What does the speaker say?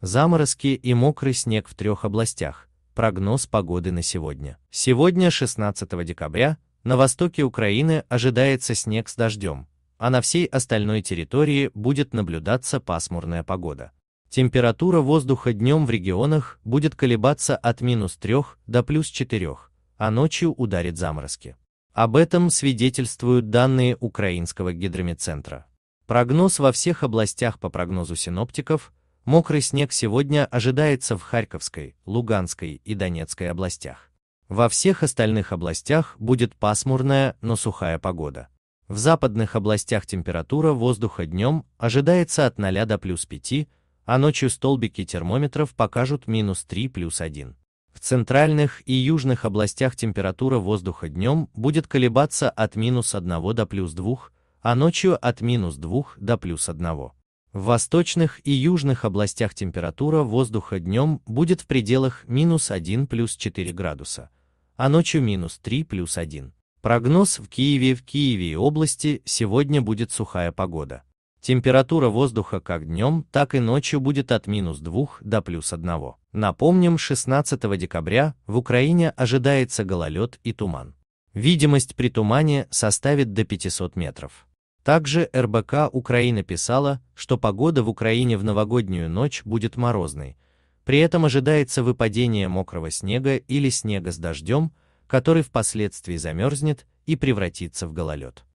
заморозки и мокрый снег в трех областях. Прогноз погоды на сегодня. Сегодня, 16 декабря, на востоке Украины ожидается снег с дождем, а на всей остальной территории будет наблюдаться пасмурная погода. Температура воздуха днем в регионах будет колебаться от минус 3 до плюс 4, а ночью ударит заморозки. Об этом свидетельствуют данные Украинского гидромедцентра. Прогноз во всех областях по прогнозу синоптиков – Мокрый снег сегодня ожидается в Харьковской, Луганской и Донецкой областях. Во всех остальных областях будет пасмурная, но сухая погода. В западных областях температура воздуха днем ожидается от 0 до плюс 5, а ночью столбики термометров покажут минус 3 плюс 1. В центральных и южных областях температура воздуха днем будет колебаться от минус 1 до плюс 2, а ночью от минус 2 до плюс 1. В восточных и южных областях температура воздуха днем будет в пределах минус 1 плюс 4 градуса, а ночью минус 3 плюс 1. Прогноз в Киеве В Киеве и области сегодня будет сухая погода. Температура воздуха как днем, так и ночью будет от минус 2 до плюс 1. Напомним, 16 декабря в Украине ожидается гололед и туман. Видимость при тумане составит до 500 метров. Также РБК Украина писала, что погода в Украине в новогоднюю ночь будет морозной, при этом ожидается выпадение мокрого снега или снега с дождем, который впоследствии замерзнет и превратится в гололед.